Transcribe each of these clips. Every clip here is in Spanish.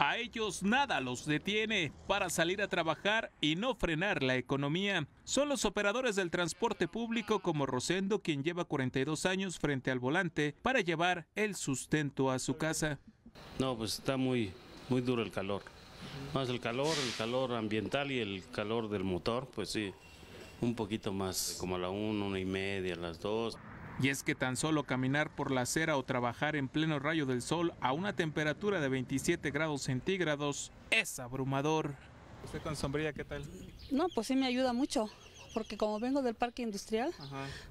A ellos nada los detiene para salir a trabajar y no frenar la economía. Son los operadores del transporte público como Rosendo quien lleva 42 años frente al volante para llevar el sustento a su casa. No, pues está muy, muy duro el calor. Más el calor, el calor ambiental y el calor del motor, pues sí, un poquito más, como a la una, una y media, a las dos. Y es que tan solo caminar por la acera o trabajar en pleno rayo del sol a una temperatura de 27 grados centígrados es abrumador. ¿Usted con sombrilla qué tal? No, pues sí me ayuda mucho, porque como vengo del parque industrial,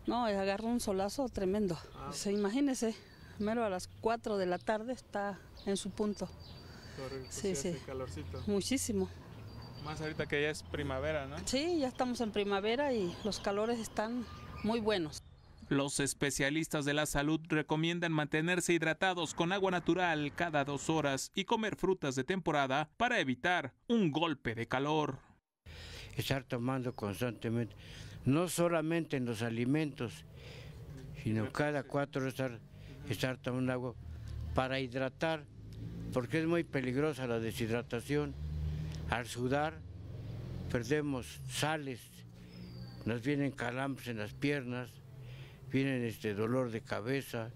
no, agarro un solazo tremendo. Ah, Se imagínese, mero a las 4 de la tarde está en su punto. sí, sí. Muchísimo. Más ahorita que ya es primavera, ¿no? Sí, ya estamos en primavera y los calores están muy buenos. Los especialistas de la salud recomiendan mantenerse hidratados con agua natural cada dos horas y comer frutas de temporada para evitar un golpe de calor. Estar tomando constantemente, no solamente en los alimentos, sino cada cuatro horas estar, estar tomando agua para hidratar, porque es muy peligrosa la deshidratación. Al sudar perdemos sales, nos vienen calambres en las piernas viene este dolor de cabeza,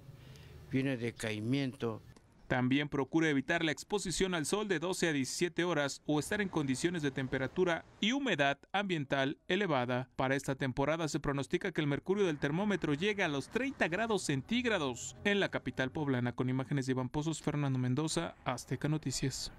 viene decaimiento. También procura evitar la exposición al sol de 12 a 17 horas o estar en condiciones de temperatura y humedad ambiental elevada. Para esta temporada se pronostica que el mercurio del termómetro llegue a los 30 grados centígrados en la capital poblana. Con imágenes de Iván Pozos, Fernando Mendoza, Azteca Noticias.